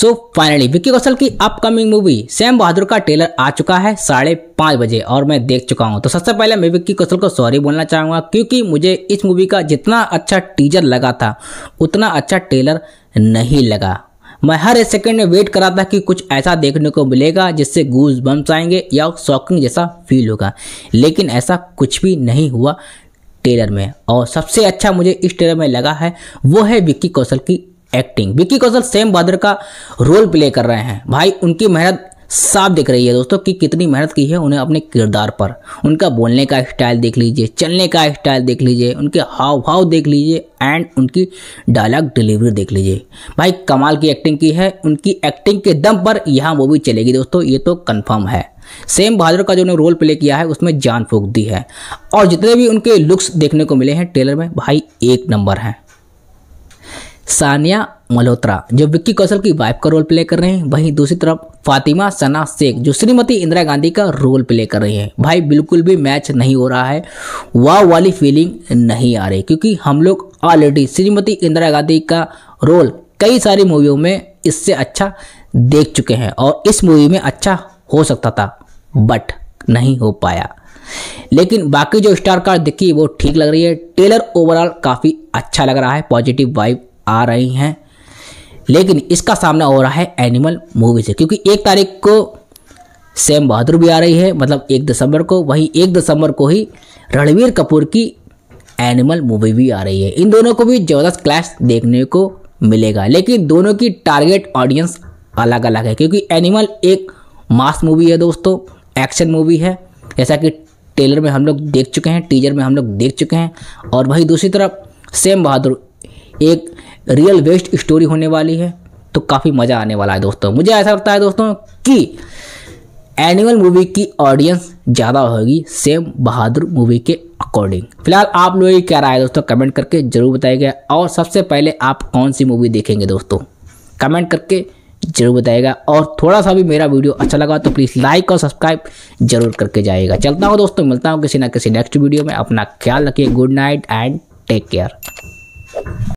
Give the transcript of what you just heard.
so finally Vicky Kaushal की upcoming movie Sam बहादुर का trailer आ चुका है साढ़े पाँच बजे और मैं देख चुका हूँ तो सबसे पहले मैं विक्की कौशल को सॉरी बोलना चाहूँगा क्योंकि मुझे इस मूवी का जितना अच्छा टीजर लगा था उतना अच्छा ट्रेलर नहीं लगा मैं हर एक सेकेंड में वेट करा था कि कुछ ऐसा देखने को मिलेगा जिससे गूज बम्स आएंगे या शॉकिंग जैसा फील होगा लेकिन ऐसा कुछ भी नहीं हुआ ट्रेलर में और सबसे अच्छा मुझे इस ट्रेलर में लगा है वो है विक्की कौशल की एक्टिंग विक्की कौशल सेम बहादुर का रोल प्ले कर रहे हैं भाई उनकी मेहनत साफ दिख रही है दोस्तों कि कितनी मेहनत की है उन्हें अपने किरदार पर उनका बोलने का स्टाइल देख लीजिए चलने का स्टाइल देख लीजिए उनके हाव भाव देख लीजिए एंड उनकी डायलॉग डिलीवरी देख लीजिए भाई कमाल की एक्टिंग की है उनकी एक्टिंग के दम पर यहाँ मूवी चलेगी दोस्तों ये तो कन्फर्म है सेम बहादुर का जो उन्होंने रोल प्ले किया है उसमें जान फूक दी है और जितने भी उनके लुक्स देखने को मिले हैं टेलर में भाई एक नंबर हैं सानिया मल्होत्रा जो विक्की कौशल की वाइफ का रोल प्ले कर रहे हैं वहीं दूसरी तरफ फातिमा सना शेख जो श्रीमती इंदिरा गांधी का रोल प्ले कर रही हैं भाई बिल्कुल भी मैच नहीं हो रहा है वाह वाली फीलिंग नहीं आ रही क्योंकि हम लोग ऑलरेडी श्रीमती इंदिरा गांधी का रोल कई सारी मूवियों में इससे अच्छा देख चुके हैं और इस मूवी में अच्छा हो सकता था बट नहीं हो पाया लेकिन बाकी जो स्टार कार्ड दिखी वो ठीक लग रही है टेलर ओवरऑल काफ़ी अच्छा लग रहा है पॉजिटिव वाइब आ रही हैं लेकिन इसका सामना हो रहा है एनिमल मूवी से क्योंकि एक तारीख को सैम बहादुर भी आ रही है मतलब एक दिसंबर को वहीं एक दिसंबर को ही रणवीर कपूर की एनिमल मूवी भी आ रही है इन दोनों को भी ज़बरदस्त क्लैश देखने को मिलेगा लेकिन दोनों की टारगेट ऑडियंस अलग अलग है क्योंकि एनिमल एक मास मूवी है दोस्तों एक्शन मूवी है जैसा कि ट्रेलर में हम लोग देख चुके हैं टीजर में हम लोग देख चुके हैं और वहीं दूसरी तरफ सेम बहादुर एक रियल बेस्ट स्टोरी होने वाली है तो काफ़ी मज़ा आने वाला है दोस्तों मुझे ऐसा लगता है दोस्तों कि एनिमल मूवी की ऑडियंस ज़्यादा होगी सेम बहादुर मूवी के अकॉर्डिंग फिलहाल आप लोगों की क्या राय है दोस्तों कमेंट करके ज़रूर बताएगा और सबसे पहले आप कौन सी मूवी देखेंगे दोस्तों कमेंट करके जरूर बताएगा और थोड़ा सा भी मेरा वीडियो अच्छा लगा तो प्लीज़ लाइक और सब्सक्राइब जरूर करके जाएगा चलता हूँ दोस्तों मिलता हूँ किसी ना किसी नेक्स्ट वीडियो में अपना ख्याल रखिए good night and take care